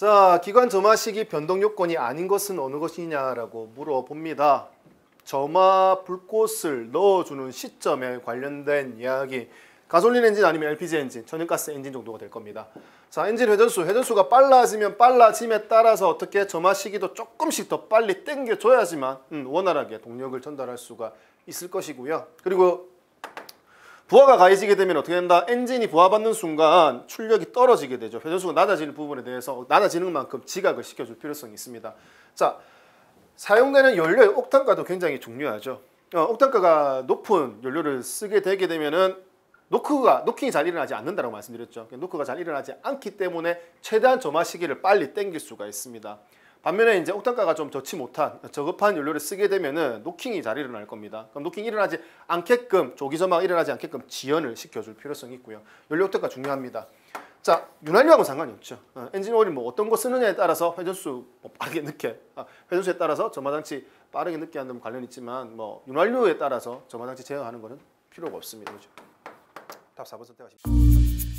자, 기관 점화 시기 변동 요건이 아닌 것은 어느 것이냐라고 물어봅니다. 점화 불꽃을 넣어주는 시점에 관련된 이야기. 가솔린 엔진 아니면 LPG 엔진, 천연가스 엔진 정도가 될 겁니다. 자, 엔진 회전수, 회전수가 빨라지면 빨라짐에 따라서 어떻게 점화 시기도 조금씩 더 빨리 땡겨줘야지만 음, 원활하게 동력을 전달할 수가 있을 것이고요. 그리고 부하가 가해지게 되면 어떻게 된다? 엔진이 부하받는 순간 출력이 떨어지게 되죠. 회전수가 낮아지는 부분에 대해서 낮아지는 만큼 지각을 시켜줄 필요성이 있습니다. 자, 사용되는 연료의 옥탄가도 굉장히 중요하죠. 어, 옥탄가가 높은 연료를 쓰게 되게 되면은 노크가 노킹이 잘 일어나지 않는다고 말씀드렸죠. 노크가 잘 일어나지 않기 때문에 최대한 점화 시기를 빨리 당길 수가 있습니다. 반면에 이제 옥탄가가 좀 좋지 못한 저급한 연료를 쓰게 되면은 노킹이 잘 일어날 겁니다. 그럼 노킹이 일어나지 않게끔 조기 점화가 일어나지 않게끔 지연을 시켜줄 필요성이 있고요. 연료 옥탄가 중요합니다. 자, 윤활유하고 상관이 없죠. 어, 엔진 오일 이뭐 어떤 거 쓰느냐에 따라서 회전수 뭐 빠르게 늦게, 아, 회전수에 따라서 점화장치 빠르게 늦게 하는 건 관련 있지만 뭐 윤활유에 따라서 점화장치 제어하는 거는 필요가 없습니다. 그렇죠? 답 4번 선택하십시오.